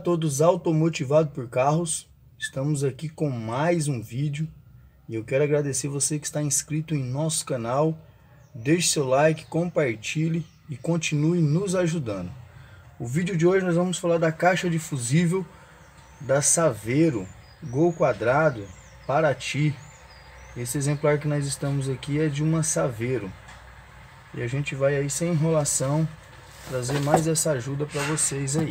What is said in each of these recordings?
todos automotivados por carros. Estamos aqui com mais um vídeo e eu quero agradecer você que está inscrito em nosso canal. Deixe seu like, compartilhe e continue nos ajudando. O vídeo de hoje nós vamos falar da caixa de fusível da Saveiro Gol Quadrado Paraty. Esse exemplar que nós estamos aqui é de uma Saveiro. E a gente vai aí sem enrolação trazer mais essa ajuda para vocês aí.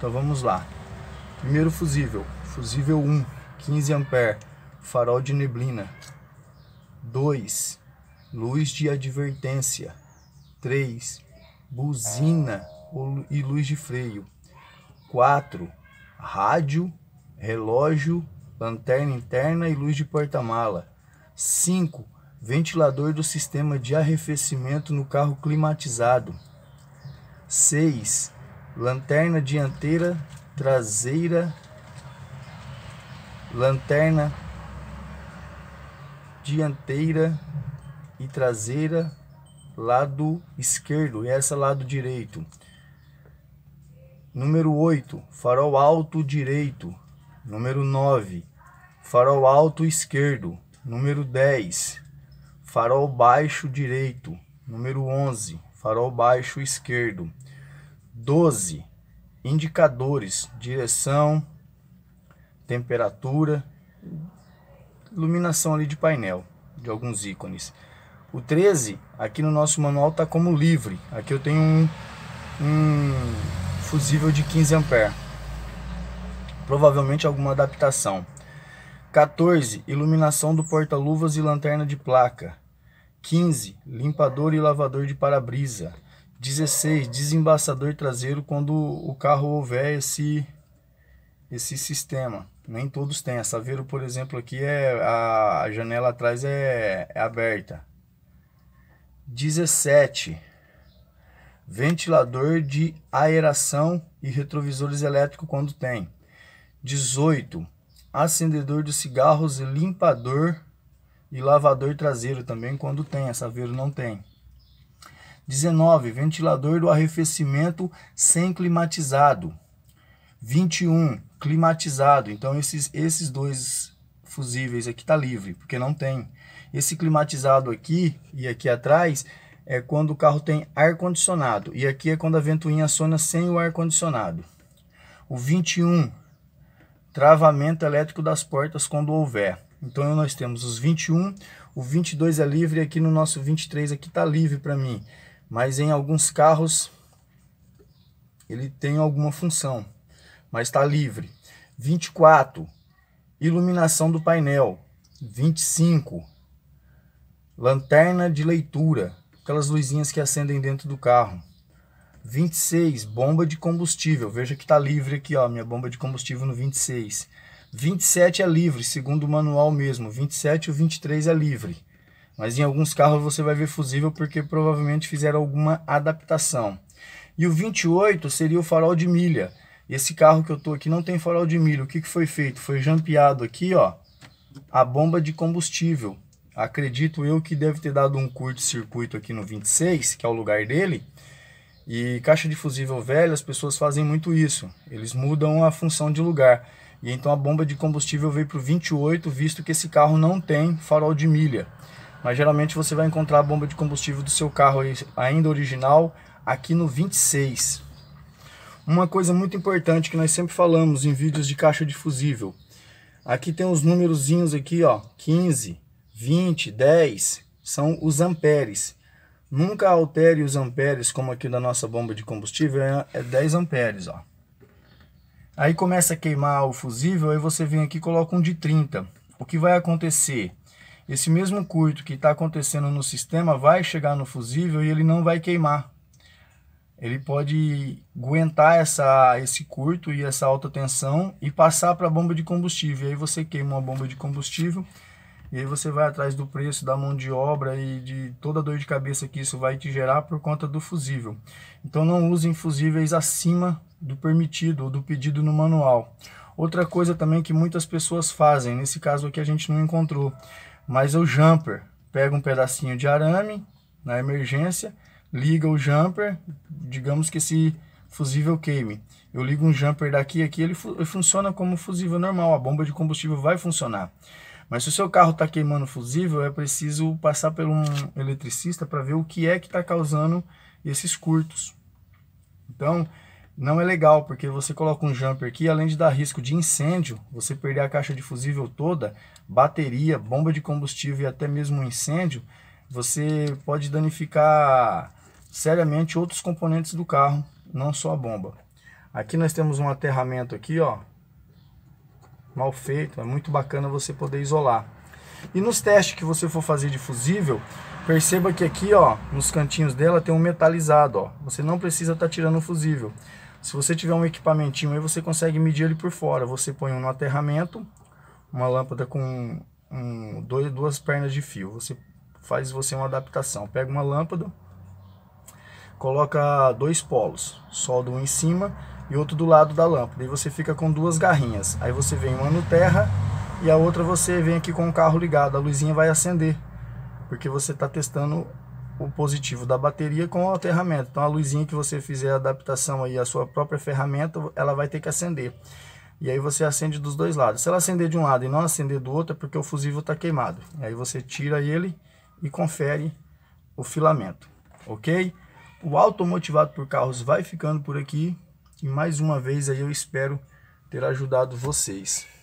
Então vamos lá. Primeiro fusível, fusível 1, 15 ampere, farol de neblina. 2, luz de advertência. 3, buzina e luz de freio. 4, rádio, relógio, lanterna interna e luz de porta-mala. 5. Ventilador do sistema de arrefecimento no carro climatizado. 6 lanterna dianteira, traseira, lanterna dianteira e traseira, lado esquerdo e essa lado direito. Número 8, farol alto direito. Número 9, farol alto esquerdo. Número 10, farol baixo direito. Número 11, farol baixo esquerdo. 12. Indicadores: direção, temperatura, iluminação ali de painel, de alguns ícones. O 13, aqui no nosso manual, está como livre. Aqui eu tenho um, um fusível de 15 ampere. Provavelmente alguma adaptação. 14. Iluminação do porta-luvas e lanterna de placa. 15. Limpador e lavador de para-brisa. 16, desembaçador traseiro quando o carro houver esse, esse sistema. Nem todos têm. A Saveiro, por exemplo, aqui é a, a janela atrás é, é aberta. 17. Ventilador de aeração e retrovisores elétricos quando tem. 18. Acendedor de cigarros, limpador e lavador traseiro também quando tem. A Saveiro não tem. 19. Ventilador do arrefecimento sem climatizado. 21. Climatizado. Então, esses, esses dois fusíveis aqui tá livre, porque não tem. Esse climatizado aqui e aqui atrás é quando o carro tem ar-condicionado. E aqui é quando a ventoinha aciona sem o ar-condicionado. O 21, travamento elétrico das portas quando houver. Então nós temos os 21, o 22 é livre e aqui no nosso 23 aqui está livre para mim mas em alguns carros ele tem alguma função, mas está livre. 24, iluminação do painel. 25, lanterna de leitura, aquelas luzinhas que acendem dentro do carro. 26, bomba de combustível. Veja que está livre aqui, ó, minha bomba de combustível no 26. 27 é livre, segundo o manual mesmo. 27 e o 23 é livre. Mas em alguns carros você vai ver fusível porque provavelmente fizeram alguma adaptação. E o 28 seria o farol de milha. Esse carro que eu tô aqui não tem farol de milha. O que, que foi feito? Foi jampeado aqui, ó, a bomba de combustível. Acredito eu que deve ter dado um curto-circuito aqui no 26, que é o lugar dele. E caixa de fusível velha, as pessoas fazem muito isso. Eles mudam a função de lugar. E então a bomba de combustível veio para o 28, visto que esse carro não tem farol de milha mas geralmente você vai encontrar a bomba de combustível do seu carro ainda original aqui no 26. Uma coisa muito importante que nós sempre falamos em vídeos de caixa de fusível. Aqui tem os númerozinhos aqui, ó, 15, 20, 10, são os amperes. Nunca altere os amperes, como aqui da nossa bomba de combustível, é 10 é amperes, ó. Aí começa a queimar o fusível, aí você vem aqui e coloca um de 30. O que vai acontecer? Esse mesmo curto que está acontecendo no sistema vai chegar no fusível e ele não vai queimar. Ele pode aguentar essa, esse curto e essa alta tensão e passar para a bomba de combustível. E aí você queima uma bomba de combustível e aí você vai atrás do preço da mão de obra e de toda a dor de cabeça que isso vai te gerar por conta do fusível. Então não usem fusíveis acima do permitido ou do pedido no manual. Outra coisa também que muitas pessoas fazem, nesse caso aqui a gente não encontrou, mas o jumper pega um pedacinho de arame na emergência, liga o jumper, digamos que esse fusível queime. Eu ligo um jumper daqui aqui, ele, fu ele funciona como fusível normal, a bomba de combustível vai funcionar. Mas se o seu carro está queimando fusível, é preciso passar por um eletricista para ver o que é que está causando esses curtos. Então, não é legal, porque você coloca um jumper aqui, além de dar risco de incêndio, você perder a caixa de fusível toda, bateria, bomba de combustível e até mesmo incêndio, você pode danificar seriamente outros componentes do carro, não só a bomba. Aqui nós temos um aterramento aqui, ó, mal feito, é muito bacana você poder isolar. E nos testes que você for fazer de fusível, perceba que aqui, ó, nos cantinhos dela tem um metalizado, ó. Você não precisa estar tá tirando o fusível. Se você tiver um equipamentinho aí, você consegue medir ele por fora. Você põe um no aterramento, uma lâmpada com um, dois, duas pernas de fio. Você faz você uma adaptação. Pega uma lâmpada, coloca dois polos, solda um em cima e outro do lado da lâmpada. E você fica com duas garrinhas. Aí você vem uma no terra e a outra você vem aqui com o carro ligado. A luzinha vai acender, porque você está testando o positivo da bateria com a ferramenta. Então a luzinha que você fizer a adaptação aí à sua própria ferramenta, ela vai ter que acender. E aí você acende dos dois lados. Se ela acender de um lado e não acender do outro, é porque o fusível está queimado. E aí você tira ele e confere o filamento, ok? O automotivado por carros vai ficando por aqui. E mais uma vez aí eu espero ter ajudado vocês.